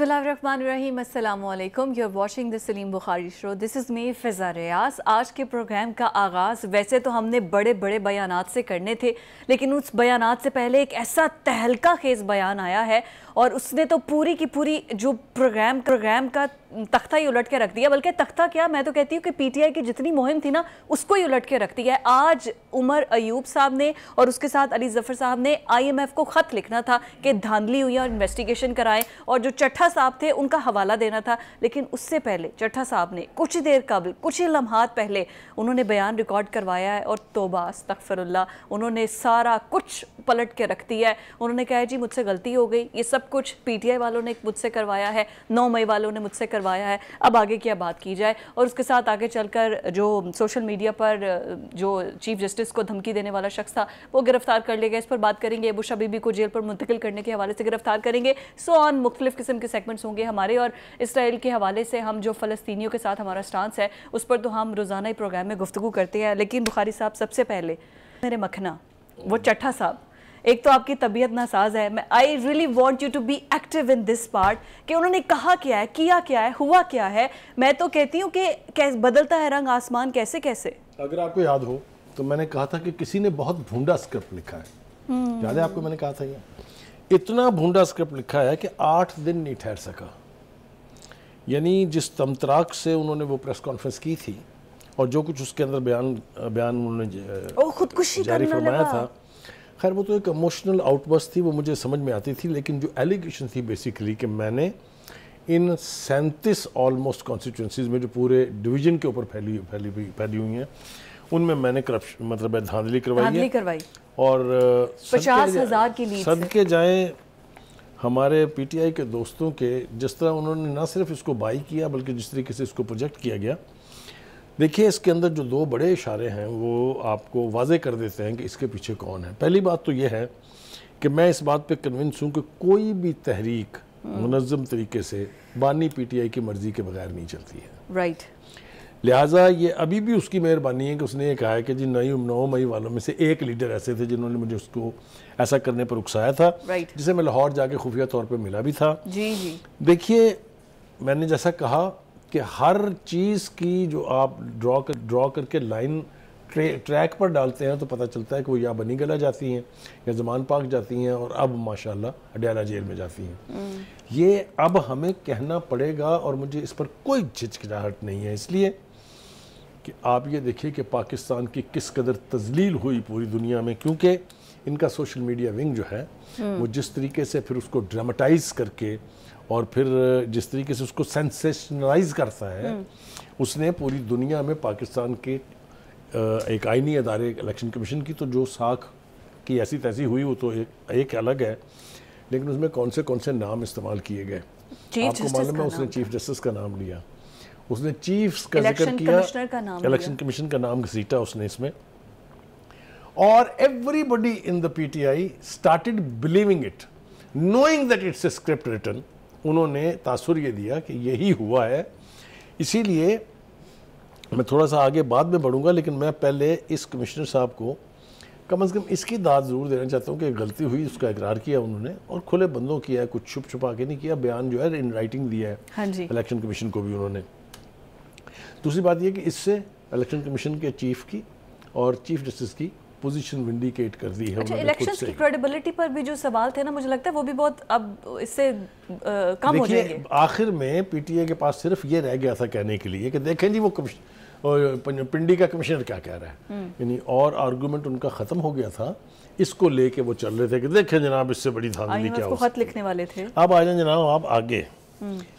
बसमीम अल्लाम you are watching the Saleem Bukhari show this is me Fiza Riaz आज के प्रोग्राम का आगाज़ वैसे तो हमने बड़े बड़े बयान से करने थे लेकिन उस बयान से पहले एक ऐसा तहलका खेज बयान आया है और उसने तो पूरी की पूरी जो प्रोग्राम प्रोग्राम का तख्ता ही उलट के रख दिया बल्कि तख्ता क्या मैं तो कहती हूँ कि पीटीआई की जितनी मुहिम थी ना उसको ही उलट के रख दिया है आज उमर अयूब साहब ने और उसके साथ अली जफर साहब ने आईएमएफ को खत लिखना था कि धांधली हुई और इन्वेस्टिगेशन कराएं और जो चट्ठा साहब थे उनका हवाला देना था लेकिन उससे पहले चट्ठा साहब ने कुछ देर कबल कुछ ही लम्हात पहले उन्होंने बयान रिकॉर्ड करवाया है और तोबास तकफरल्ला उन्होंने सारा कुछ पलट के रख दिया है उन्होंने कहा जी मुझसे गलती हो गई ये सब कुछ पीटीआई वालों ने मुझसे करवाया है नौ मई वालों ने मुझसे करवाया करवाया है अब आगे क्या बात की जाए और उसके साथ आगे चलकर जो सोशल मीडिया पर जो चीफ जस्टिस को धमकी देने वाला शख्स था वो गिरफ्तार कर लिया गया इस पर बात करेंगे बुशा बीबी को जेल पर मुंतकिल करने के हवाले से गिरफ्तार करेंगे सो ऑन मुख्तलिफ किस्म के सेगमेंट्स होंगे हमारे और इसराइल के हवाले से हम जो फ़लस्तियों के साथ हमारा स्टांस है उस पर तो हम रोज़ाना ही प्रोग्राम में गुफ्तु करते हैं लेकिन बुखारी साहब सबसे पहले मेरे मखना वो चट्ठा साहब एक तो आपकी तबीयत नासाज है मैं I really want you to be active in this part कि उन्होंने कहा क्या है किया क्या है हुआ क्या है मैं तो कहती हूँ कि कैसे बदलता है रंग आसमान कैसे कैसे अगर आपको याद हो तो मैंने कहा था कि किसी ने बहुत भूडा स्क्रिप्ट लिखा है हम्म। याद है आपको मैंने कहा था ये इतना भूडा स्क्रिप्ट लिखा है कि आठ दिन नहीं ठहर सका यानी जिस तमतराक से उन्होंने वो प्रेस कॉन्फ्रेंस की थी और जो कुछ उसके अंदर बयान बयान उन्होंने जारी फरमाया था खैर वो तो एक इमोशनल आउटबस्ट थी वो मुझे समझ में आती थी लेकिन जो एलिगेशन थी बेसिकली कि मैंने इन सैंतीस ऑलमोस्ट कॉन्स्टिट्यूंसीज में जो पूरे डिवीजन के ऊपर फैली फैली फैली हुई हैं उनमें मैंने करप्शन मतलब धांधली करवाई करवाई और पचास हजार के लिए सद के जाए हमारे पीटीआई के दोस्तों के जिस तरह उन्होंने ना सिर्फ इसको बाई किया बल्कि जिस तरीके से इसको प्रोजेक्ट किया गया देखिए इसके अंदर जो दो बड़े इशारे हैं वो आपको वाजे कर देते हैं कि इसके पीछे कौन है पहली बात तो ये है कि मैं इस बात पे कन्विंस हूँ कि कोई भी तहरीक हम्म। मुनज़म तरीके से बानी पीटीआई की मर्ज़ी के बगैर नहीं चलती है राइट लिहाजा ये अभी भी उसकी मेहरबानी है कि उसने ये कहा है कि जी नई नौ मई वालों में से एक लीडर ऐसे थे जिन्होंने मुझे उसको ऐसा करने पर उकसाया था right. जिसे मैं लाहौर जाके खुफिया तौर पर मिला भी था जी जी देखिए मैंने जैसा कहा कि हर चीज़ की जो आप ड्रॉ कर ड्रॉ करके लाइन ट्रैक पर डालते हैं तो पता चलता है कि वो या बनी गला जाती हैं या जमान पाक जाती हैं और अब माशाल्लाह अडयाला जेल में जाती हैं हम्म। ये अब हमें कहना पड़ेगा और मुझे इस पर कोई झिझकझाहट नहीं है इसलिए कि आप ये देखिए कि पाकिस्तान की किस कदर तजलील हुई पूरी दुनिया में क्योंकि इनका सोशल मीडिया विंग जो है हम्म। वो जिस तरीके से फिर उसको ड्रामाटाइज करके और फिर जिस तरीके से उसको सेंसेशनलाइज करता है हम्म। उसने पूरी दुनिया में पाकिस्तान के एक आइनी अदारे इलेक्शन कमीशन की तो जो साख की ऐसी तैसी हुई वो तो एक एक अलग है लेकिन उसमें कौन से कौन से नाम इस्तेमाल किए गए आपको मालूम है उसने चीफ जस्टिस का नाम लिया उसने चीफ का जिक्र किया इलेक्शन कमीशन का नाम घसीटा उसने इसमें और everybody in the PTI started believing it knowing that it's script written उन्होंने तासुर ये दिया कि यही हुआ है इसीलिए मैं थोड़ा सा आगे बाद में बढ़ूंगा लेकिन मैं पहले इस कमिश्नर साहब को कम अज़ कम इसकी दाद ज़रूर देना चाहता हूँ कि गलती हुई उसका इकरार किया उन्होंने और खुले बंदों किया है कुछ छुप छुपा के नहीं किया बयान जो है इन राइटिंग दिया है हाँ इलेक्शन कमीशन को भी उन्होंने दूसरी बात यह कि इससे इलेक्शन कमीशन के चीफ की और चीफ जस्टिस की पोजीशन विंडिकेट कर दी है अच्छा इलेक्शंस की क्रेडिबिलिटी पर भी जो सवाल थे ना मुझे लगता है वो भी बहुत अब इससे कम हो जाएंगे आखिर में पीटीए के पास सिर्फ ये रह गया था कहने के लिए कि देखें जी वो कमिश्न पिंडी का कमिश्नर क्या कह रहा है हम्म। यानी और आर्गूमेंट उनका ख़त्म हो गया था इसको लेके वो चल रहे थे कि देखें जनाब इससे बड़ी धांधली हाँ, क्या हो लिखने वाले थे अब आ जाए जनाब आप आगे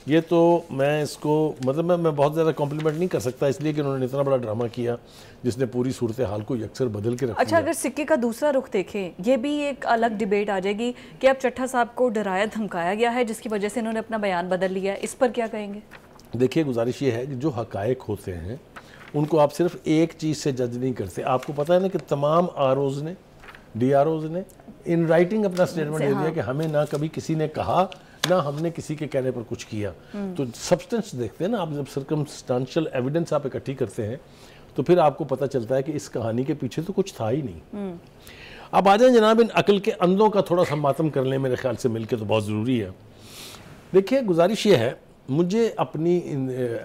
ये तो मैं इसको मतलब मैं, मैं बहुत ज़्यादा कॉम्प्लीमेंट नहीं कर सकता इसलिए कि उन्होंने इतना बड़ा ड्रामा किया जिसने पूरी सूरत हाल को अक्सर बदल के रखा अच्छा अगर सिक्के का दूसरा रुख देखें ये भी एक अलग डिबेट आ जाएगी कि अब चट्ठा साहब को डराया धमकाया गया है जिसकी वजह से इन्होंने अपना बयान बदल लिया इस पर क्या कहेंगे देखिए गुजारिश ये है कि जो हकायक होते हैं उनको आप सिर्फ एक चीज़ से जज नहीं करते आपको पता है ना कि तमाम आर ने डी ने इन राइटिंग अपना स्टेटमेंट दे दिया हाँ। कि हमें ना कभी किसी ने कहा ना हमने किसी के कहने पर कुछ किया तो सब्सटेंस देखते हैं ना आप जब सरकमस्टांशियल एविडेंस आप इकट्ठी करते हैं तो फिर आपको पता चलता है कि इस कहानी के पीछे तो कुछ था ही नहीं हम्म। अब आ जाए जनाब इन अकल के अंदों का थोड़ा सा मातम कर लें मेरे ख्याल से मिलके तो बहुत ज़रूरी है देखिए गुजारिश ये है मुझे अपनी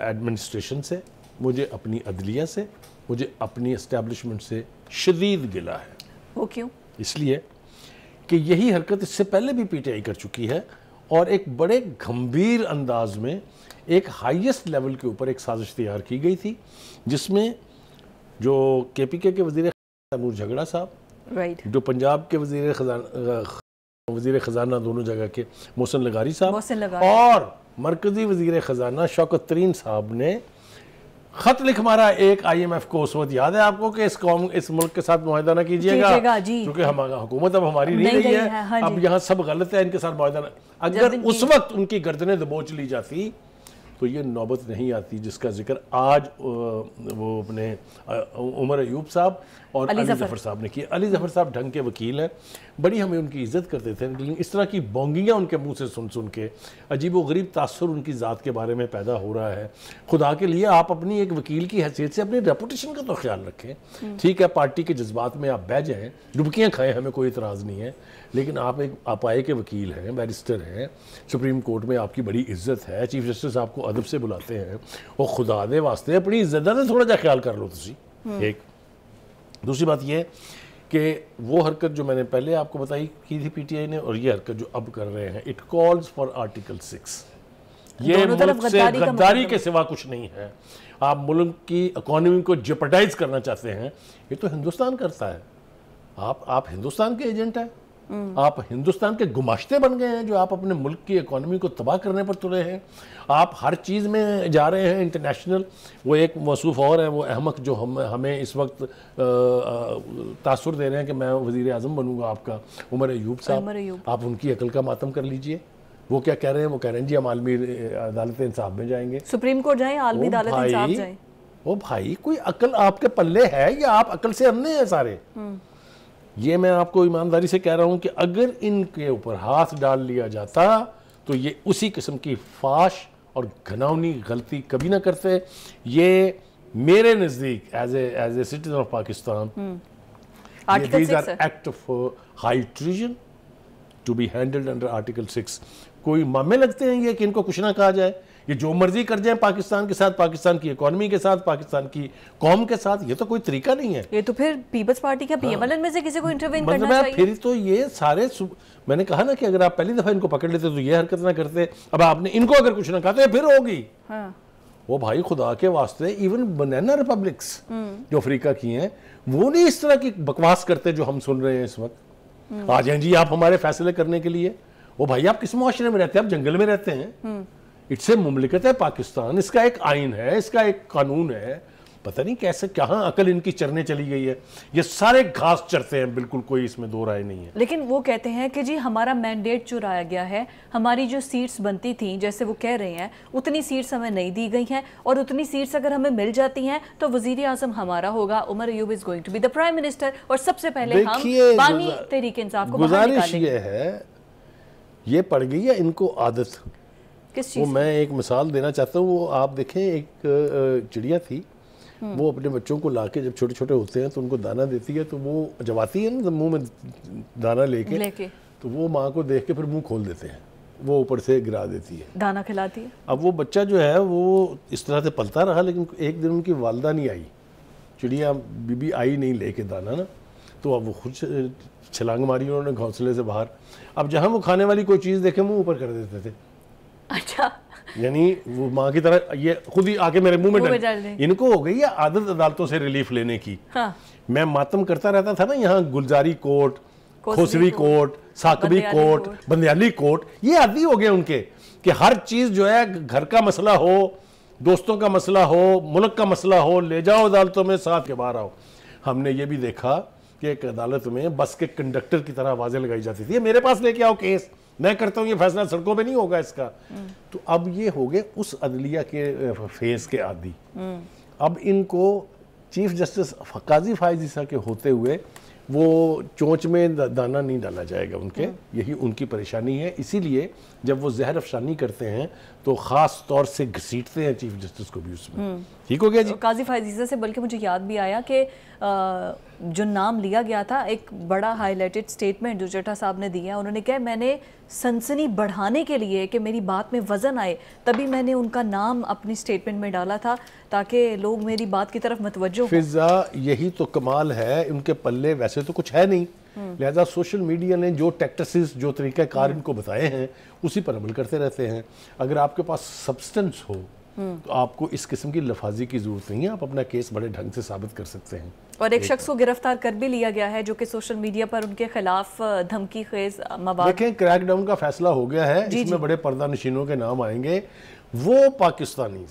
एडमिनिस्ट्रेशन से मुझे अपनी अदलिया से मुझे अपनी इस्टेब्लिशमेंट से शदीद गिला है वो क्यों इसलिए कि यही हरकत इससे पहले भी पीटीआई कर चुकी है और एक बड़े गंभीर अंदाज में एक हाईएस्ट लेवल के ऊपर एक साजिश तैयार की गई थी जिसमें जो के पी के के वजीर तैमूर झगड़ा साहब right. जो पंजाब के वजीर खजाना वजीर खजाना दोनों जगह के मोहसन लगारी साहब और मरकजी वजीर खजाना शौकत तरीन साहब ने खत लिख मारा एक आईएमएफ को उस वक्त याद है आपको कि इस कौम इस मुल्क के साथ माहिदा ना कीजिएगा क्योंकि हमारा हुकूमत अब हमारी नहीं, नहीं रही है, है हाँ अब यहाँ सब गलत है इनके साथ माहिदा अगर उस वक्त उनकी गर्दनें दबोच ली जाती तो ये नौबत नहीं आती जिसका जिक्र आज वो अपने उमर अयूब साहब और अली जफ़र साहब ने किया अली जफ़र साहब ढंग के वकील हैं बड़ी हमें उनकी इज्जत करते थे लेकिन इस तरह की बोंगियाँ उनके मुंह से सुन सुन के अजीब व गरीब तासर उनकी ज़ात के बारे में पैदा हो रहा है खुदा के लिए आप अपनी एक वकील की हैसियत से अपनी रेपूटेशन का तो ख्याल रखें हम्म। ठीक है पार्टी के जज्बात में आप बह जाएँ डुबकियाँ खाएँ हमें कोई इतराज़ नहीं है लेकिन आप एक अपाए के वकील हैं बैरिस्टर हैं सुप्रीम कोर्ट में आपकी बड़ी इज्जत है चीफ जस्टिस आपको अदब से बुलाते हैं और खुदा दे वास्ते अपनी इज्जत का थोड़ा जहा ख्याल कर लो तुम हम्म। एक दूसरी बात यह है कि वो हरकत जो मैंने पहले आपको बताई की थी पीटीआई ने और ये हरकत जो अब कर रहे हैं it calls for article six ये मुल्क से गद्दारी मतलब के सिवा कुछ नहीं है आप मुल्क की इकोनॉमी को जेपटाइज करना चाहते हैं ये तो हिंदुस्तान करता है आप आप हिंदुस्तान के एजेंट हैं हम्म। आप हिंदुस्तान के गुमाश्ते बन गए हैं जो आप अपने मुल्क की इकोनॉमी को तबाह करने पर तुले हैं आप हर चीज़ में जा रहे हैं इंटरनेशनल वो एक मसूफ और है वो अहमक जो हम हमें इस वक्त तासर दे रहे हैं कि मैं वज़ी अजम बनूँगा आपका उमर एयूब साहब आप उनकी अकल का मातम कर लीजिए वो क्या कह रहे हैं वो कह रहे हैं जी हम आलमी अदालत इंसाफ में जाएंगे सुप्रीम कोर्ट जाए आलमी अदालत जाए भाई कोई अकल आपके पल्ले है या आप अकल से अन्ने हैं सारे हम्म। ये मैं आपको ईमानदारी से कह रहा हूं कि अगर इनके ऊपर हाथ डाल लिया जाता तो ये उसी किस्म की फाश और घनावनी गलती कभी ना करते ये मेरे नज़दीक as as a citizen of Pakistan act of high treason to be handled under article six कोई मामे लगते हैं ये कि इनको कुछ ना कहा जाए ये जो मर्जी कर जाए पाकिस्तान के साथ पाकिस्तान की इकोनॉमी के साथ पाकिस्तान की कौम के साथ ये तो कोई तरीका नहीं है ये तो फिर पीपल्स पार्टी का हाँ। में से किसी को इंटरवेन मतलब करना चाहिए फिर तो ये सारे मैंने कहा ना कि अगर आप पहली दफा इनको पकड़ लेते तो ये हरकत ना करते अब आपने इनको अगर कुछ ना कहा तो फिर होगी हाँ। वो भाई खुदा के वास्ते इवन बनाना रिपब्लिक्स जो अफ्रीका की हैं वो नहीं इस तरह की बकवास करते जो हम सुन रहे हैं इस वक्त आ हम्म। जाए जी आप हमारे फैसले करने के लिए वो भाई आप किस माशरे में रहते हैं आप जंगल में रहते हैं हम्म। इट्स ए मुमलिकत है पाकिस्तान इसका एक आइन है इसका एक कानून है पता नहीं कैसे कहाँ अकल इनकी चरने चली गई है ये सारे घास चरते हैं बिल्कुल कोई इसमें दो राय नहीं है लेकिन वो कहते हैं कि जी हमारा मैंडेट चुराया गया है हमारी जो सीट्स बनती थी जैसे वो कह रहे हैं उतनी सीट्स हमें नहीं दी गई हैं और उतनी सीट्स अगर हमें मिल जाती हैं तो वजीर आजम हमारा होगा Umar Ayub is going to be the prime minister और सबसे पहले तरीके इंसाफ को गुजारिश ये है ये पड़ गई है इनको आदत किस चीज़ वो मैं एक मिसाल देना चाहता हूँ वो आप देखें एक चिड़िया थी हम्म। वो अपने बच्चों को लाके जब छोटे छोटे होते हैं तो उनको दाना देती है तो वो जब आती है ना तो मुंह में दाना लेके ले तो वो माँ को देख के फिर मुंह खोल देते हैं वो ऊपर से गिरा देती है दाना खिलाती है अब वो बच्चा जो है वो इस तरह से पलता रहा लेकिन एक दिन उनकी वालदा नहीं आई चिड़िया बीबी आई नहीं लेके दाना ना तो अब वो खुद छलांग मारी उन्होंने घोंसले से बाहर अब जहाँ वो खाने वाली कोई चीज़ देखे मुँह ऊपर कर देते थे अच्छा यानी वो माँ की तरह ये खुद ही आके मेरे मुंह में डाल इनको हो गई है आदत अदालतों से रिलीफ लेने की हाँ। मैं मातम करता रहता था ना यहाँ गुलजारी कोर्ट खोसवी कोर्ट साकबी कोर्ट बंदयाली कोर्ट ये आदि हो गए उनके कि हर चीज़ जो है घर का मसला हो दोस्तों का मसला हो मुल्क का मसला हो ले जाओ अदालतों में साथ के बाहर आओ हमने ये भी देखा कि एक अदालत में बस के कंडक्टर की तरह आवाज़ें लगाई जाती थी मेरे पास लेके आओ केस मैं करता हूँ ये फैसला सड़कों पे नहीं होगा इसका तो अब ये हो गए उस अदलिया के फेज के आदि हम्म। अब इनको चीफ जस्टिस फकाजी फायज के होते हुए वो चोंच में दाना नहीं डाला जाएगा उनके हम्म। यही उनकी परेशानी है इसीलिए जब वो जहर अफशानी करते हैं तो ख़ास तौर से घसीटते हैं चीफ जस्टिस को भी उसमें हम्म। ठीक हो गया जी तो काजी फायजीज़ा से बल्कि मुझे याद भी आया कि जो नाम लिया गया था एक बड़ा हाईलाइटेड स्टेटमेंट जो चटा साहब ने दिया उन्होंने कहा मैंने सनसनी बढ़ाने के लिए कि मेरी बात में वज़न आए तभी मैंने उनका नाम अपनी स्टेटमेंट में डाला था ताकि लोग मेरी बात की तरफ मतवजो फिजा यही तो कमाल है उनके पल्ले वैसे तो कुछ है नहीं लिहाजा सोशल मीडिया ने जो टैक्टसिस जो तरीक़ा कार हम्म। इनको बताए हैं उसी पर अमल करते रहते हैं अगर आपके पास सब्सटेंस हो हम्म। तो आपको इस किस्म की लफाजी की ज़रूरत नहीं है आप अपना केस बड़े ढंग से साबित कर सकते हैं और एक, शख्स को गिरफ्तार कर भी लिया गया है जो कि सोशल मीडिया पर उनके खिलाफ धमकी खेज मवाद देखें क्रैकडाउन का फैसला हो गया है इसमें बड़े पर्दा नशीनों के नाम आएंगे वो पाकिस्तानी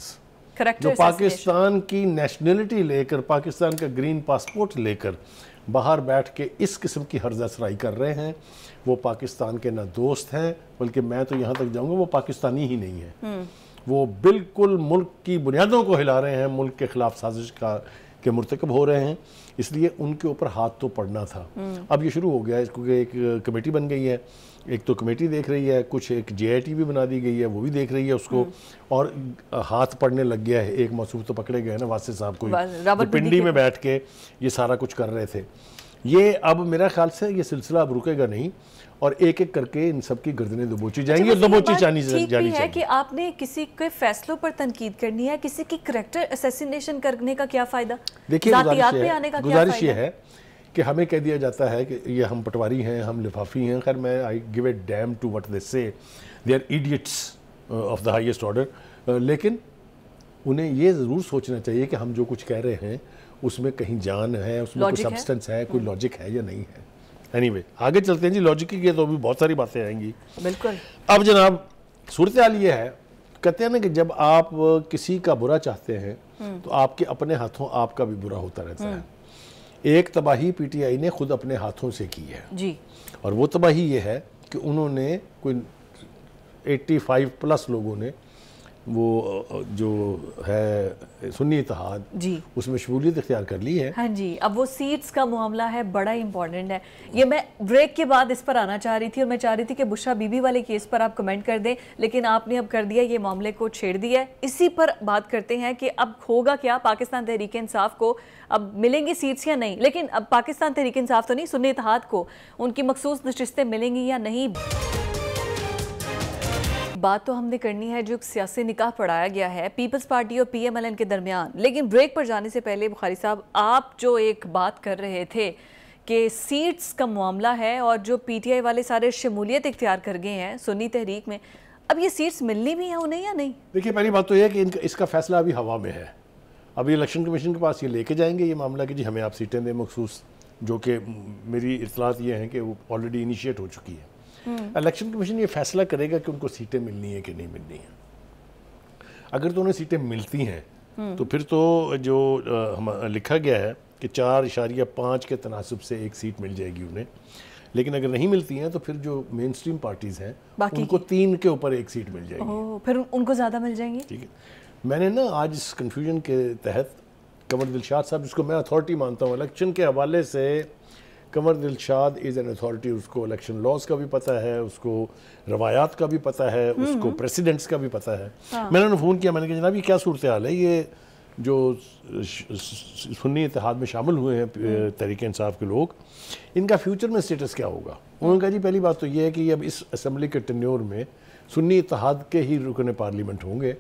जो पाकिस्तान की नेशनलिटी लेकर पाकिस्तान का ग्रीन पासपोर्ट लेकर बाहर बैठ के इस किस्म की जसराई कर रहे हैं वो पाकिस्तान के ना दोस्त हैं बल्कि मैं तो यहाँ तक जाऊँगा वो पाकिस्तानी ही नहीं है हम्म। वो बिल्कुल मुल्क की बुनियादों को हिला रहे हैं मुल्क के ख़िलाफ़ साजिश का के मरतकब हो रहे हैं इसलिए उनके ऊपर हाथ तो पड़ना था अब ये शुरू हो गया है क्योंकि एक कमेटी बन गई है एक तो कमेटी देख रही है कुछ एक जे भी बना दी गई है वो भी देख रही है उसको हम्म। और हाथ पड़ने लग गया है एक मसूफ तो पकड़े गए ना वासे साहब को पिंडी में बैठ के ये सारा कुछ कर रहे थे ये अब मेरा ख्याल से ये सिलसिला अब रुकेगा नहीं और एक एक करके इन सब की गर्दने दबोची अच्छा, जाएंगी और दबोची जानी जानी है कि आपने किसी के फैसलों पर तनकीद करनी है किसी की करेक्टर असेसिनेशन करने का क्या फायदा देखिए गुजारिश ये है कि हमें कह दिया जाता है कि ये हम पटवारी हैं हम लिफाफी हैं खैर मैं I give a damn to what they say they are idiots of the highest order लेकिन उन्हें ये ज़रूर सोचना चाहिए कि हम जो कुछ कह रहे हैं उसमें कहीं जान है उसमें कोई सब्सटेंस है कोई लॉजिक हम्म। है या नहीं है एनीवे anyway, आगे चलते हैं जी लॉजिक की तो भी बहुत सारी बातें आएंगी बिल्कुल अब जनाब सूरत हाल ये है कहते हैं ना कि जब आप किसी का बुरा चाहते हैं हम्म। तो आपके अपने हाथों आपका भी बुरा होता रहता है हम्म। एक तबाही पीटीआई ने खुद अपने हाथों से की है जी और वो तबाही ये है कि उन्होंने कोई 85 प्लस लोगों ने वो जो है सुन्नी इतिहाद जी उसमें शमूलियत इख्तियार कर ली है हाँ जी अब वो सीट्स का मामला है बड़ा इंपॉर्टेंट है ये मैं ब्रेक के बाद इस पर आना चाह रही थी और मैं चाह रही थी कि बुशरा बीबी वाले केस पर आप कमेंट कर दें लेकिन आपने अब कर दिया ये मामले को छेड़ दिया है इसी पर बात करते हैं कि अब होगा क्या पाकिस्तान तहरीक इंसाफ को अब मिलेंगी सीट्स या नहीं लेकिन अब पाकिस्तान तहरीक इंसाफ तो नहीं सुन्नी इतिहाद को उनकी मखसूस नशस्तें मिलेंगी या नहीं बात तो हमने करनी है जो सियासी निकाह पढ़ाया गया है पीपल्स पार्टी और पीएमएलएन के दरमियान लेकिन ब्रेक पर जाने से पहले बुखारी साहब आप जो एक बात कर रहे थे कि सीट्स का मामला है और जो पीटीआई वाले सारे शमूलियत इख्तियार कर गए हैं सुन्नी तहरीक में अब ये सीट्स मिलनी भी हैं उन्हें या नहीं देखिए पहली बात तो यह है कि इसका फैसला अभी हवा में है अभी इलेक्शन कमीशन के पास ये लेके जाएंगे ये मामला कि जी हमें आप सीटें दें मखसूस जो कि मेरी इतलात ये है कि वो ऑलरेडी इनिशिएट हो चुकी है इलेक्शन हम्म। कमीशन ये फैसला करेगा कि उनको सीटें मिलनी है कि नहीं मिलनी है अगर तो उन्हें सीटें मिलती हैं हम्म। तो फिर तो जो हम लिखा गया है कि चार इशारिया पाँच के तनासब से एक सीट मिल जाएगी उन्हें लेकिन अगर नहीं मिलती हैं तो फिर जो मेन स्ट्रीम पार्टीज़ हैं उनको तीन के ऊपर एक सीट मिल जाएगी फिर उनको ज़्यादा मिल जाएंगी ठीक है मैंने ना आज इस कन्फ्यूजन के तहत कमर दिलशाद साहब जिसको मैं अथॉरिटी मानता हूँ इलेक्शन के हवाले से Qamar Dilshad is an authority उसको इलेक्शन लॉज का भी पता है उसको रवायात का भी पता है हम्म, उसको प्रेसिडेंट्स हम्म। का भी पता है हाँ। मैंने उन्हें फ़ोन किया मैंने कहा जनाब ये क्या सूरत हाल है ये जो सुन्नी इतिहाद में शामिल हुए हैं हम्म। तहरीक इंसाफ के लोग इनका फ्यूचर में स्टेटस क्या होगा हाँ। उन्होंने कहा जी पहली बात तो ये है कि अब इस असम्बली के टन्योर में सुन्नी इतिहाद के ही रुकन पार्लियामेंट होंगे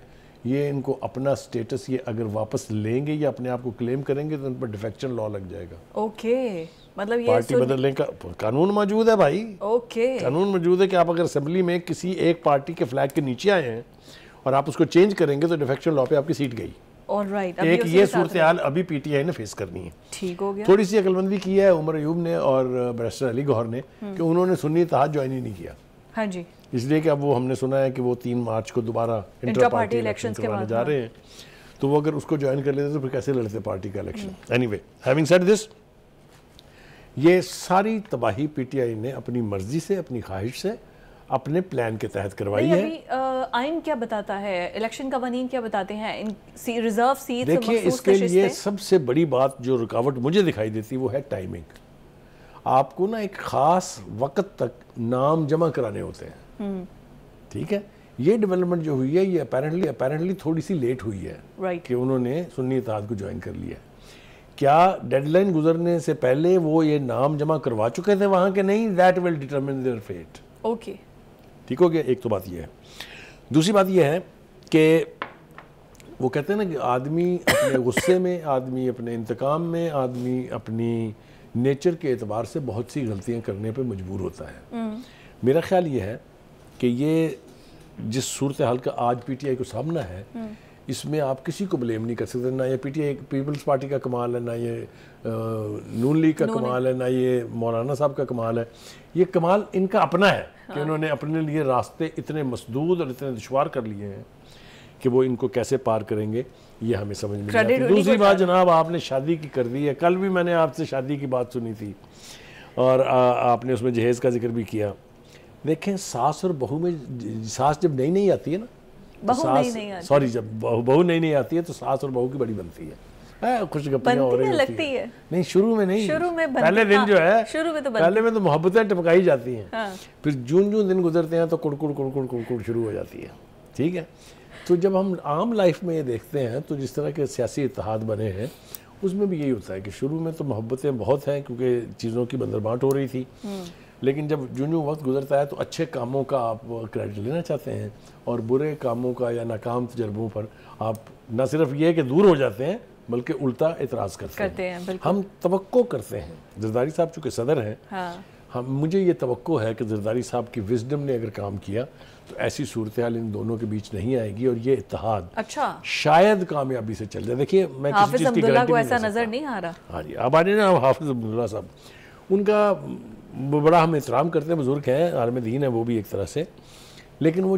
ये इनको अपना स्टेटस ये अगर वापस लेंगे या अपने आप को क्लेम करेंगे तो उन पर डिफेक्शन लॉ लग जाएगा ओके okay. मतलब ये पार्टी बदलने का कानून मौजूद है भाई ओके कानून मौजूद है कि आप अगर असेंबली में किसी एक पार्टी के फ्लैग के नीचे आए हैं और आप उसको चेंज करेंगे तो डिफेक्शन लॉ पे आपकी सीट गई Right, एक ये सूरत अभी पीटीआई ने फेस करनी है ठीक हो गया थोड़ी सी अकलमंदी की है उमर अयूब ने और बरस्टर अली गौहर ने हम्म। कि उन्होंने सुनी तहत ज्वाइन ही नहीं किया हाँ जी इसलिए कि अब वो हमने सुना है कि वो तीन मार्च को दोबारा इंटर पार्टी इलेक्शन करवाने जा हाँ। रहे हैं तो वो अगर उसको ज्वाइन कर लेते तो फिर कैसे लड़ते पार्टी का election any waving set this ये सारी तबाही पीटीआई ने अपनी मर्जी से अपनी ख्वाहिश से अपने प्लान के तहत करवाई है आइन क्या बताता है इलेक्शन वनीन क्या बताते हैं इन सी, रिजर्व सीट देखिए इसके लिए सबसे बड़ी बात जो रुकावट मुझे दिखाई देती वो है टाइमिंग आपको ना एक खास वक्त तक नाम जमा कराने होते हैं हम्म। ठीक है ये डेवलपमेंट जो हुई है ये अपेरेंटली अपेरेंटली थोड़ी सी लेट हुई है right. कि उन्होंने सुन्नी इतिहाद को ज्वाइन कर लिया है क्या डेडलाइन गुजरने से पहले वो ये नाम जमा करवा चुके थे वहां के नहीं that will determine their fate okay ठीक हो गया एक तो बात ये है दूसरी बात ये है कि वो कहते हैं ना कि आदमी अपने गुस्से में आदमी अपने इंतकाम में आदमी अपनी नेचर के एतबार से बहुत सी गलतियां करने पर मजबूर होता है हम्म। मेरा ख्याल ये है कि ये जिस सूरत हाल का आज पीटीआई को सामना है हम्म। इसमें आप किसी को ब्लेम नहीं कर सकते ना ये पीटीआई पीपल्स पार्टी का कमाल है ना ये नून लीग का कमाल है ना ये मौलाना साहब का कमाल है ये कमाल इनका अपना है हाँ। कि उन्होंने अपने लिए रास्ते इतने मसदूद और इतने दुशवार कर लिए हैं कि वो इनको कैसे पार करेंगे ये हमें समझ में नहीं आती दूसरी बात जनाब आपने शादी की कर दी है कल भी मैंने आपसे शादी की बात सुनी थी और आपने उसमें जहेज़ का जिक्र भी किया देखें सास और बहू में सास जब नई नई आती है ना तो बहू नहीं नहीं आती सॉरी जब बहू नहीं नहीं आती है तो सास और बहू की बड़ी बनती है खुशगप्पियां हो रही तो लगती है।, है नहीं शुरू में नहीं शुरू में पहले दिन हाँ, जो है शुरू में तो पहले में तो मोहब्बतें टपकाई जाती हैं हाँ। फिर जून जून दिन गुजरते हैं तो कुड़कुड़ कुड़कुड़ कुड़कुड़ शुरू हो जाती है ठीक है तो जब हम आम लाइफ में ये देखते हैं तो जिस तरह के सियासी इतिहाद बने हैं उसमें भी यही होता है कि शुरू में तो मोहब्बतें बहुत हैं क्योंकि चीज़ों की बंदरबाट हो रही थी हम्म। लेकिन जब जून जूँ वक्त गुजरता है तो अच्छे कामों का आप क्रेडिट लेना चाहते हैं और बुरे कामों का या नाकाम तजर्बों पर आप न सिर्फ ये कि दूर हो जाते हैं बल्कि उल्टा इतराज करते, करते हैं, हैं हम तो करते हैं जरदारी साहब चूँकि सदर हैं हाँ। हम मुझे ये तो है कि जरदारी साहब की विजडम ने अगर काम किया तो ऐसी सूरत हाल इन दोनों के बीच नहीं आएगी और ये इतिहाद अच्छा शायद कामयाबी से चल जाए देखिए मैं किसी चीज़ की नहीं ऐसा नजर नहीं आ रहा हाँ जी आप आ जाए ना हाफिज अब्दुल्ला साहब उनका वो बड़ा हम एहतराम करते हैं बुज़ुर्ग हैं आलम दीन है वो भी एक तरह से लेकिन वो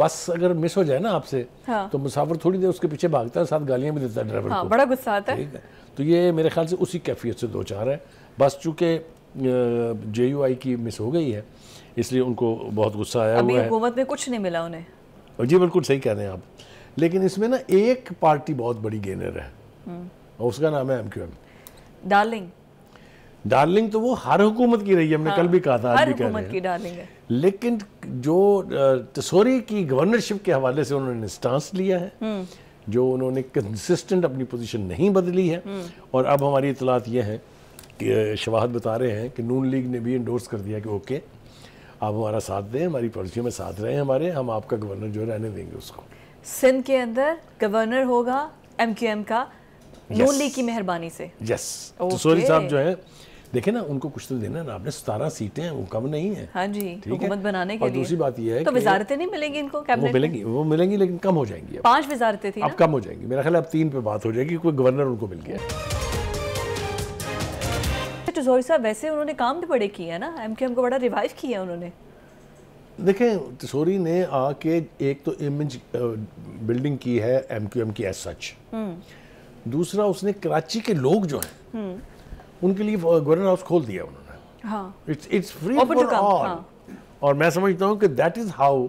बस अगर मिस हो जाए ना आपसे हाँ। तो मुसाफिर थोड़ी देर उसके पीछे भागता है साथ गालियाँ भी देता है ड्राइवर हाँ, को बड़ा गुस्सा आता है तो ये मेरे ख्याल से उसी कैफियत से दो चार है बस चूँकि जे यू आई की मिस हो गई है इसलिए उनको बहुत गुस्सा आया अभी हुकूमत में कुछ नहीं मिला उन्हें जी बिल्कुल सही कह रहे हैं आप लेकिन इसमें ना एक पार्टी बहुत बड़ी गेनर है हम्म। उसका नाम है M Q M darling darling तो वो हर हुकूमत की रही है हमने हाँ, कल भी कहा था हर भी हुकूमत की डार्लिंग है लेकिन जो तसोरी तो की गवर्नरशिप के हवाले से उन्होंने स्टांस लिया है हम्म। जो उन्होंने कंसिस्टेंट अपनी पोजीशन नहीं बदली है हम्म। और अब हमारी इतलात यह है कि शवाहद बता रहे हैं कि नून लीग ने भी इंडोर्स कर दिया कि ओके आप हमारा साथ दें हमारी पॉलिसियों में साथ रहे हमारे हम आपका गवर्नर जो रहने देंगे उसको सिंध के अंदर गवर्नर होगा एम का नून लीग की मेहरबानी से यस तो सोरी साहब जो है देखे ना उनको कुछ तो देना ना आपने सतारह सीटें हैं वो कम नहीं है हाँ जी हुकूमत बनाने के और दूसरी बात यह है तो वजारतें नहीं मिलेंगी इनको वो मिलेंगी वो मिलेंगी लेकिन कम हो जाएंगी पांच वजारतें थी अब कम हो जाएंगी मेरा ख्याल अब तीन पे बात हो जाएगी कोई गवर्नर उनको मिल गया अच्छा, साहब वैसे उन्होंने काम भी बड़े किए ना एम के एम को बड़ा रिवाइव किया उन्होंने देखें तिसोरी ने आके एक तो इमेज बिल्डिंग की है एमक्यूएम की एज सच हम्म। दूसरा उसने कराची के लोग जो हैं हम्म। उनके लिए गवर्नर हाउस खोल दिया उन्होंने इट्स इट्स फ्री ऑल और मैं समझता हूँ कि that is how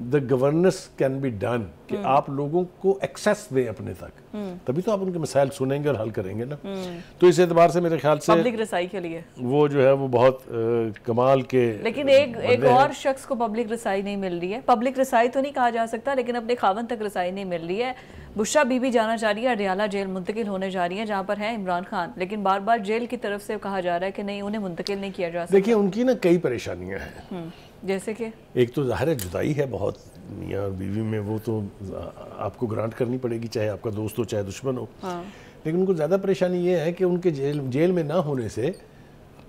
the governance can be done कि hmm. आप लोगों को एक्सेस दें अपने तक hmm. तभी तो आप उनके मिसाइल सुनेंगे और हल करेंगे ना hmm. तो इस एतबार से मेरे ख्याल से पब्लिक रसाई के लिए वो जो है वो बहुत आ, कमाल के लेकिन एक एक और शख्स को पब्लिक रसाई नहीं मिल रही है पब्लिक रसाई तो नहीं कहा जा सकता लेकिन अपने खावन तक रसाई नहीं मिल रही है बुशा बीबी जाना जा रही है अडियाला जेल मुंतकिल होने जा रही है जहाँ पर है इमरान खान लेकिन बार बार जेल की तरफ से कहा जा रहा है कि नहीं उन्हें मुंतकिल नहीं किया जा सकता देखिए उनकी ना कई परेशानियाँ हैं जैसे कि एक तो जाहिर है जुदाई है बहुत मियाँ और बीवी में वो तो आपको ग्रांट करनी पड़ेगी चाहे आपका दोस्त हो चाहे दुश्मन हो हाँ। लेकिन उनको ज़्यादा परेशानी ये है कि उनके जेल जेल में ना होने से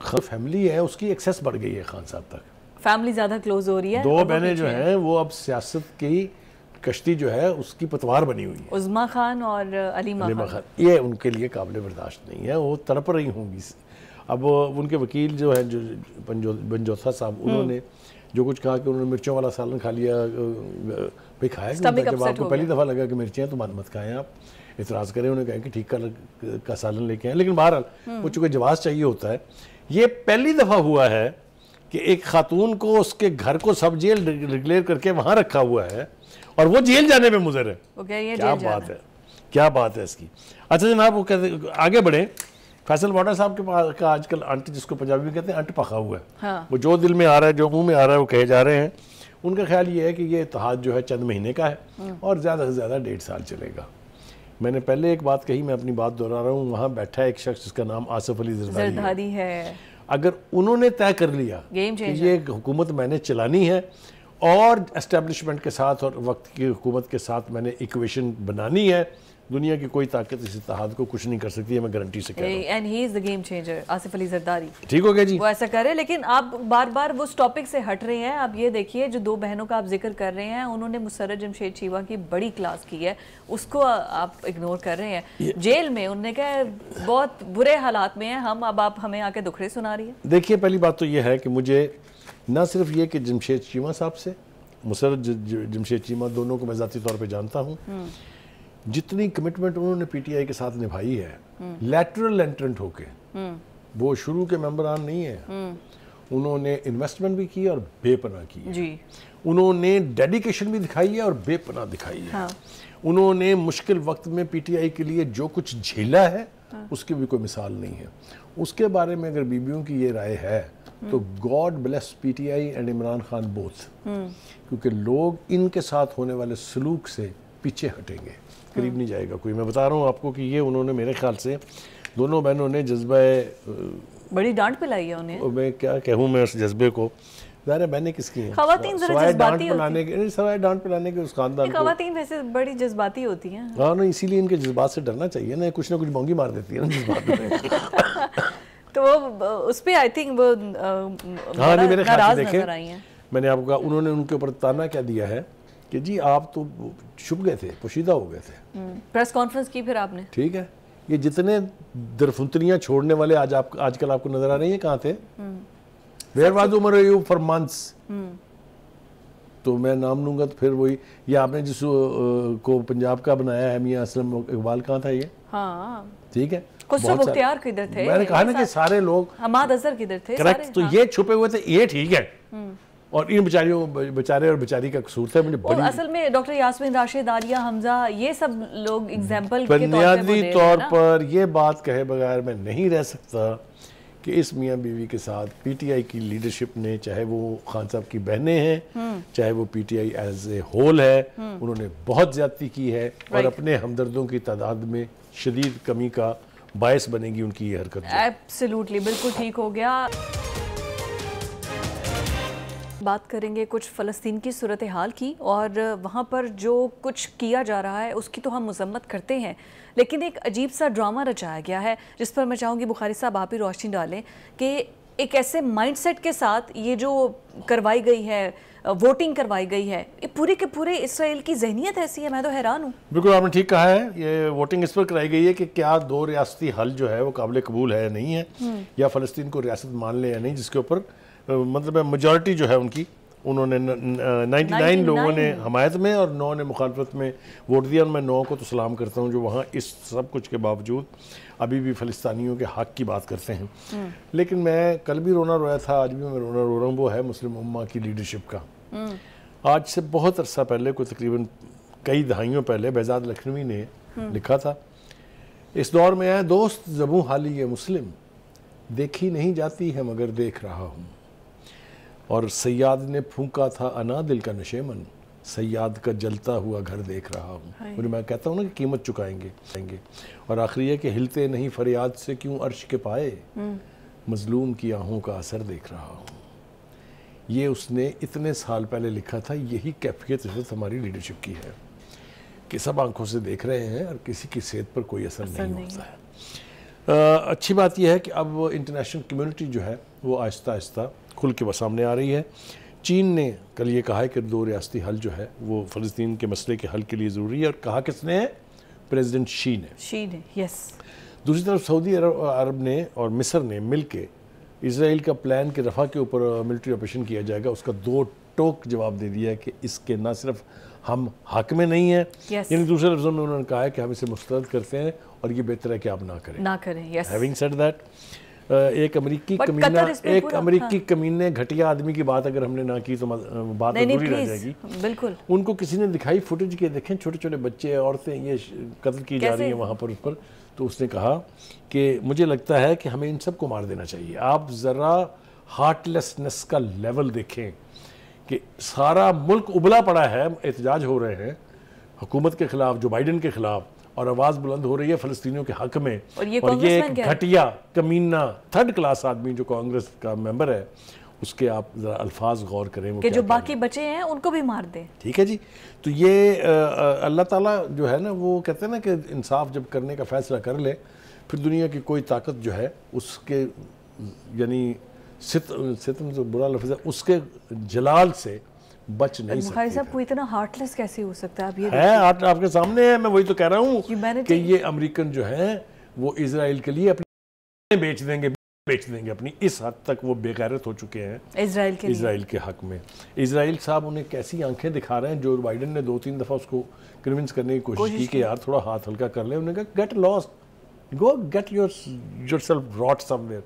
फैमिली है उसकी एक्सेस बढ़ गई है खान साहब तक फैमिली ज़्यादा क्लोज हो रही है दो बहनें जो हैं वो अब सियासत की कश्ती जो है उसकी पतवार बनी हुई है उजमा खान और अलीमा अलीमा खान।, खान ये उनके लिए काबिल बर्दाश्त नहीं है वो तड़प रही होंगी अब उनके वकील जो है जो बनजोथा साहब हम्म। उन्होंने जो कुछ कहा कि उन्होंने मिर्चों वाला सालन खा लिया भी खाया जब आपको पहली दफ़ा लगा कि मिर्चें तो मत खाएं आप इतराज़ करें उन्हें कहा कि ठीक का का सालन लेके आए लेकिन बहरहाल हम्म। वो चूँकि जवाब चाहिए होता है ये पहली दफ़ा हुआ है कि एक खातून को उसके घर को सब जेल डिक्लेयर करके वहाँ रखा हुआ है और वो जेल जाने में मुजर है क्या बात है क्या बात है इसकी अच्छा जनाब वो कहते आगे बढ़े फैसल वाडा साहब के पास का आजकल अंट जिसको पंजाबी में कहते हैं अंट पखा हुआ है हाँ। वो जो दिल में आ रहा है जो मुंह में आ रहा है वो कहे जा रहे हैं उनका ख्याल ये है कि ये इतिहाद जो है चंद महीने का है हम्म। और ज़्यादा से ज़्यादा डेढ़ साल चलेगा मैंने पहले एक बात कही मैं अपनी बात दोहरा रहा हूँ वहाँ बैठा है एक शख्स जिसका नाम आसफ अली जरदारी है।, अगर उन्होंने तय कर लिया कि ये हुकूमत मैंने चलानी है और इस्टेब्लिशमेंट के साथ और वक्त की हुकूमत के साथ मैंने इक्वेशन बनानी है दुनिया की कोई ताकत इस इतिहाद को कुछ नहीं कर सकती है मैं गारंटी से कह रहा and he is the game changer Asif Ali Zardari ठीक हो गया जी वो ऐसा कर रहे हैं लेकिन आप बार बार वो टॉपिक से हट रहे हैं आप ये देखिए जो दो बहनों का आप जिक्र कर रहे हैं उन्होंने मुसरत जमशेद चीवा की बड़ी क्लास की है उसको आप इग्नोर कर रहे हैं जेल में उन्होंने कहा बहुत बुरे हालात में है हम अब आप हमें आके दुखड़े सुना रही है देखिए पहली बात तो यह है कि मुझे न सिर्फ ये कि जमशेद चीमा साहब से मुसरत जमशेद चीमा दोनों को मैं ज़ाती तौर पर जानता हूँ हम्म। जितनी कमिटमेंट उन्होंने पीटीआई के साथ निभाई है लेटरल हम्म। एंट्रेंट होके हम्म। वो शुरू के मेम्बरान नहीं है हम्म। उन्होंने इन्वेस्टमेंट भी की और बेपना की जी उन्होंने डेडिकेशन भी दिखाई है और बेपना दिखाई है हाँ। उन्होंने मुश्किल वक्त में पीटीआई के लिए जो कुछ झेला है हाँ। उसकी भी कोई मिसाल नहीं है उसके बारे में अगर बीबियों की ये राय है तो God bless PTI and Imran Khan both क्योंकि लोग इनके साथ होने वाले सलूक से पीछे हटेंगे करीब नहीं जाएगा कोई मैं बता रहा हूँ आपको कि ये उन्होंने मेरे ख्याल से दोनों बहनों ने जज्बा बड़ी डांट पिलाई है उन्हें मैं क्या कहूँ मैं उस जज्बे को किसकी हैं डांट पिलाने के उस खानदान खातन वैसे बड़ी जज्बाती होती हैं हाँ ना इसीलिए इनके जज्बात से डरना चाहिए ना कुछ ना कुछ मार देती है ना तो वो उस पर आई थिंक वो हाँ नहीं मेरे ख्याल मैंने आपको कहा उन्होंने उनके ऊपर ताना क्या दिया है कि जी आप तो छुप गए थे पोशीदा हो गए थे हम्म, प्रेस कॉन्फ्रेंस की फिर आपने ठीक है ये जितने दरफुतनियाँ छोड़ने वाले आज आप आजकल आपको नजर आ रही है कहाँ थे where was Umar you for months तो मैं नाम लूंगा तो फिर वही ये आपने जिस को पंजाब का बनाया है मियाँ असलम इकबाल कहाँ था ये ठीक हाँ ठीक है मुख्तियार किधर थे मैंने कहा ना कि सारे लोग हमाद अजहर किधर थे करेक्ट तो हाँ। ये छुपे हुए थे ये ठीक है हम्म। और इन बेचारियों बेचारे और बेचारी का कसूर था मुझे बड़ी असल में डॉक्टर यासमिन राशिद आलिया हमजा ये सब लोग एग्जाम्पल बुनियादी तौर पर यह बात कहे बगैर मैं नहीं रह सकता कि इस मियाँ बीवी के साथ पीटीआई की लीडरशिप ने चाहे वो खान साहब की बहनें हैं हम्म। चाहे वो पीटीआई एज ए होल है हम्म। उन्होंने बहुत ज्यादती की है और अपने हमदर्दों की तादाद में शदीद कमी का बायस बनेगी उनकी ये हरकत एब्सोल्युटली बिल्कुल ठीक हो गया बात करेंगे कुछ फ़लस्तीन की सूरत हाल की और वहाँ पर जो कुछ किया जा रहा है उसकी तो हम मजम्मत करते हैं लेकिन एक अजीब सा ड्रामा रचाया गया है जिस पर मैं चाहूँगी बुखारी साहब आप ही रोशनी डालें कि एक ऐसे माइंडसेट के साथ ये जो करवाई गई है वोटिंग करवाई गई है ये पूरे के पूरे इसराइल की जहनीत ऐसी है मैं तो हैरान हूँ बिल्कुल आपने ठीक कहा है ये वोटिंग इस पर कराई गई है कि क्या दो रियासती हल जो है वो काबिल कबूल है या नहीं है हम्म। या फ़लस्तीन को रियासत मान ले या नहीं जिसके ऊपर मतलब मेजोरिटी जो है उनकी उन्होंने नाइन्टी नाइन लोगों ने हमायत में और नौ ने मुखालफत में वोट दिया और मैं नौ को तो सलाम करता हूँ जो वहाँ इस सब कुछ के बावजूद अभी भी फ़लस्तानियों के हक़ की बात करते हैं हम्म। लेकिन मैं कल भी रोना रोया था आज भी मैं रोना रो रहा हूँ वो है मुस्लिम उम्मा की लीडरशिप का हम्म। आज से बहुत अरसा पहले कोई तकरीबन कई दहाइयों पहले बेजाद लखनवी ने हम्म। लिखा था इस दौर में आया दोस्त जबू हाली ये मुस्लिम देखी नहीं जाती है मगर देख रहा हूँ और सयाद ने फूका था अना दिल का नशेमन सयाद का जलता हुआ घर देख रहा हूँ और मैं कहता हूँ ना कि कीमत चुकाएंगे चुकाएंगे और आखिरी है कि हिलते नहीं फरियाद से क्यों अर्श के पाए हम्म। मजलूम की आहों का असर देख रहा हूँ ये उसने इतने साल पहले लिखा था यही कैफियत हमारी लीडरशिप की है कि सब आंखों से देख रहे हैं और किसी की सेहत पर कोई असर, असर नहीं, नहीं होता है आ, अच्छी बात यह है कि अब इंटरनेशनल कम्युनिटी जो है वो आहिस्ता आहिस्ता खुल के सामने आ रही है चीन ने कल ये कहा है कि दो रियाती हल जो है वो फ़लस्तीन के मसले के हल के लिए ज़रूरी है और कहा किसने है प्रेसिडेंट शी ने शी ने यस दूसरी तरफ सऊदी अरब अरब ने और मिस्र ने मिल के इसराइल का प्लान के रफ़ा के ऊपर मिलिट्री ऑपरेशन किया जाएगा उसका दो टोक जवाब दे दिया है कि इसके ना सिर्फ हम हक में नहीं है yes. यानी दूसरे लफ्जों में उन्होंने कहा है कि हम इसे मुस्तरद करते हैं और ये बेहतर है कि आप ना करें ना करें हैविंग सेड दैट एक अमेरिकी कमीना एक अमेरिकी हाँ। कमीने घटिया आदमी की बात अगर हमने ना की तो बात अधूरी तो रह जाएगी बिल्कुल उनको किसी ने दिखाई फुटेज के देखें छोटे छोटे बच्चे औरतें ये कत्ल की जा रही है वहाँ पर उस पर तो उसने कहा कि मुझे लगता है कि हमें इन सबको मार देना चाहिए आप ज़रा हार्टलेसनेस का लेवल देखें कि सारा मुल्क उबला पड़ा है एहतजाज हो रहे हैं हुकूमत के ख़िलाफ़ जो बाइडन के ख़िलाफ़ और आवाज़ बुलंद हो रही है फ़लस्तियों के हक में और ये, और ये एक घटिया कमीना थर्ड क्लास आदमी जो कांग्रेस का मेंबर है उसके आप ज़रा अल्फाज गौर करें वो कि जो बाकी बचे हैं उनको भी मार दें ठीक है जी तो ये अल्लाह ताला जो है ना वो कहते हैं ना कि इंसाफ जब करने का फ़ैसला कर ले फिर दुनिया की कोई ताकत जो है उसके यानी सित सितम जो बुरा लफ्ज़ है उसके जलाल से बच नहीं सकते साहब कोई इतना हार्टलेस कैसे हो सकता है आप ये हार्ट आपके सामने है मैं वही तो कह रहा हूँ कि तो- ये अमेरिकन जो है वो इसराइल के लिए अपनी बेच देंगे बेच देंगे अपनी इस हद तक वो बेगैरत हो चुके हैं इसराइल के इसराइल के हक में इसराइल साहब उन्हें कैसी आंखें दिखा रहे हैं जो बाइडन ने दो तीन दफ़ा उसको कन्विंस करने की कोशिश, की कि यार थोड़ा हाथ हल्का कर ले उन्होंने कहा get lost go get your yourself rot somewhere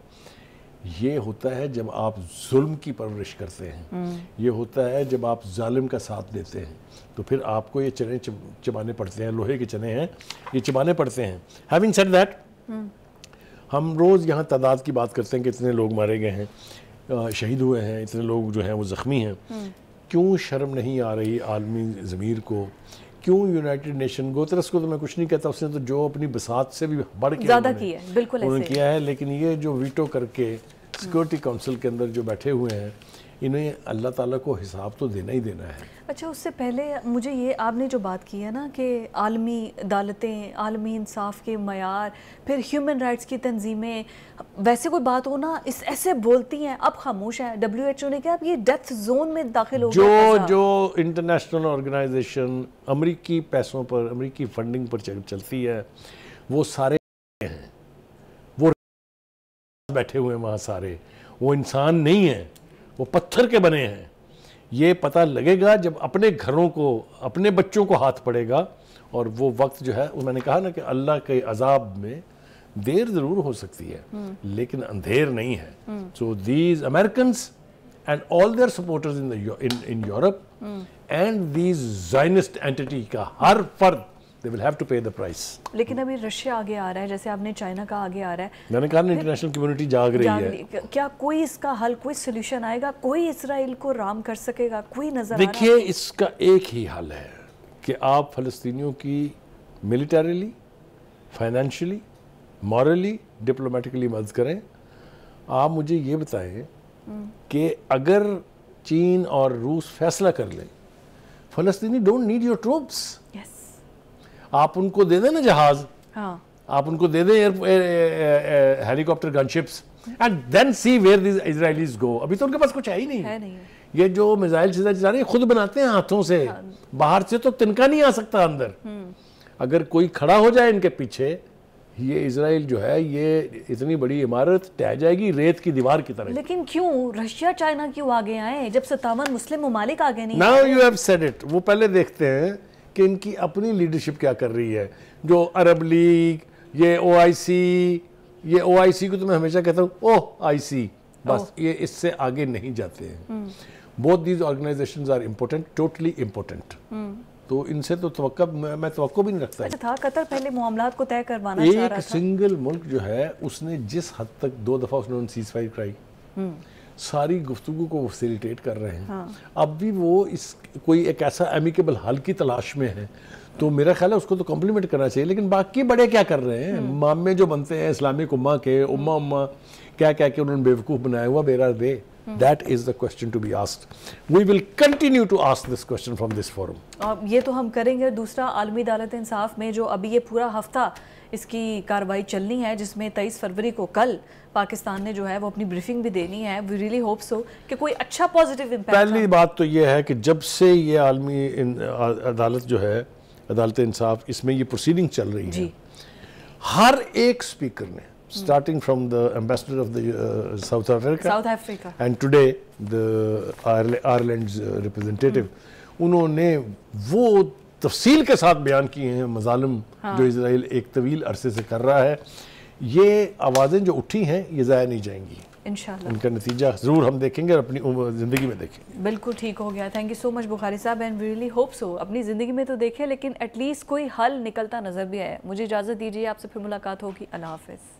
ये होता है जब आप जुल्म की परवरिश करते हैं हम्म। ये होता है जब आप जालिम का साथ देते हैं तो फिर आपको ये चने चबाने पड़ते हैं लोहे के चने हैं ये चबाने पड़ते हैं हैविंग सेड दैट हम रोज़ यहाँ तादाद की बात करते हैं कि इतने लोग मारे गए हैं शहीद हुए हैं इतने लोग जो हैं वो ज़ख्मी हैं हम्म। क्यों शर्म नहीं आ रही आलमी ज़मीर को क्यों यूनाइटेड नेशन गोतरस को तो मैं कुछ नहीं कहता उसने तो जो अपनी बसात से भी बढ़ ज़्यादा की है बिल्कुल उन्होंने किया है लेकिन ये जो वीटो करके सिक्योरिटी काउंसिल के अंदर जो बैठे हुए हैं इन्हें अल्लाह ताला को हिसाब तो देना ही देना है अच्छा उससे पहले मुझे ये आपने जो बात की है ना कि आलमी अदालतें आलमी इंसाफ के मैार फिर ह्यूमन राइट्स की तंजीमें वैसे कोई बात हो ना इस ऐसे बोलती हैं अब खामोश है डब्ल्यू एच ओ ने कहा अब ये डेथ जोन में दाखिल हो जो जो इंटरनेशनल ऑर्गेनाइजेशन अमरीकी पैसों पर अमरीकी फंडिंग पर चल, चलती है वो सारे हैं वो बैठे हुए हैं वहाँ सारे वो इंसान नहीं है वो पत्थर के बने हैं ये पता लगेगा जब अपने घरों को अपने बच्चों को हाथ पड़ेगा और वो वक्त जो है उन्होंने कहा ना कि अल्लाह के अजाब में देर ज़रूर हो सकती है लेकिन अंधेर नहीं है so these American and all their supporters in in Europe and these Zionist entity का हर फर्द they will have to pay the price लेकिन अभी रशिया आगे आ रहा है जैसे आपने चाइना का आगे आ रहा है मैंने कहा ना इंटरनेशनल कम्युनिटी जाग रही जाग है क्या कोई इसका हल कोई सोल्यूशन आएगा कोई इसराइल को राम कर सकेगा कोई नजर देखिए इसका एक ही हल है कि आप फलस्तियों की मिलिटरीली फाइनेंशियली मॉरली डिप्लोमेटिकली मदद करें आप मुझे ये बताएं कि अगर चीन और रूस फैसला कर लें फलस्तीनी डोंट नीड योर ट्रूप्स आप उनको दे दें ना जहाज हाँ. आप उनको दे दें helicopter gunships and then see where this Israelis go अभी तो उनके पास कुछ है ही नहीं, है नहीं। ये जो मिसाइल चीजें चला रही है खुद बनाते हैं हाथों से हाँ। बाहर से तो तिनका नहीं आ सकता अंदर हम्म। अगर कोई खड़ा हो जाए इनके पीछे ये इसराइल जो है ये इतनी बड़ी इमारत टह जाएगी रेत की दीवार की तरह लेकिन क्यों रशिया चाइना क्यों आगे आए जब सत्तावन मुस्लिम ममालिक आगे नहीं now you have said it वो पहले देखते हैं कि इनकी अपनी लीडरशिप क्या कर रही है जो अरब लीग ये ओआईसी ये ओआईसी को तो मैं हमेशा कहता हूँ ओह आईसी बस ओ. ये इससे आगे नहीं जाते हैं both these organisation are important totally important तो इनसे तो मैं तो भी नहीं रखता अच्छा था कतर पहले मामला को तय करवाना एक सिंगल मुल्क जो है उसने जिस हद तक दो दफ़ा उसने सीज फायर कराई हम्म। सारी गुफ्तु को फैसिलिटेट कर रहे हैं हाँ। अब भी वो इस कोई एक ऐसा एमिकेबल हल की तलाश में है तो मेरा ख्याल है उसको तो कॉम्प्लीमेंट करना चाहिए लेकिन बाकी बड़े क्या कर रहे हैं हम्म। मामे जो बनते हैं इस्लामिक उम्मा के उम्मा उम्मा क्या क्या के उन्होंने बेवकूफ़ बनाया हुआ बेरा they that is the question to be ask we will continue to ask this question from this forum ये तो हम करेंगे दूसरा आलमी अदालत इंसाफ में जो अभी ये पूरा हफ्ता इसकी कार्रवाई चलनी है जिसमें 23 फरवरी को कल पाकिस्तान ने जो है वो अपनी ब्रीफिंग भी देनी है वी रियली होप सो कि कोई अच्छा पॉजिटिव इम्पैक्ट पहली बात तो ये है कि जब से ये आलमी अदालत जो है अदालत इंसाफ इसमें ये प्रोसीडिंग चल रही है हर एक स्पीकर ने starting from the ambassador of the uh, South Africa. South Africa. And today the Ireland's uh, representative. Hmm. उन्होंने वो तफसील के साथ बयान किए हैं मजालम हाँ. जो इसराइल एक तवील अरसे से कर रहा है ये आवाज़ें जो उठी हैं ये ज़ाया नहीं जाएंगी उनका नतीजा ज़रूर हम देखेंगे और अपनी ज़िंदगी में देखेंगे बिल्कुल ठीक हो गया thank you so much Bukhari साहब एंड रियली होप सो अपनी ज़िंदगी में तो देखे लेकिन एटलीस्ट कोई हल निकलता नज़र भी आया मुझे इजाज़त दीजिए आपसे फिर मुलाकात होगी अल्लाह हाफिज़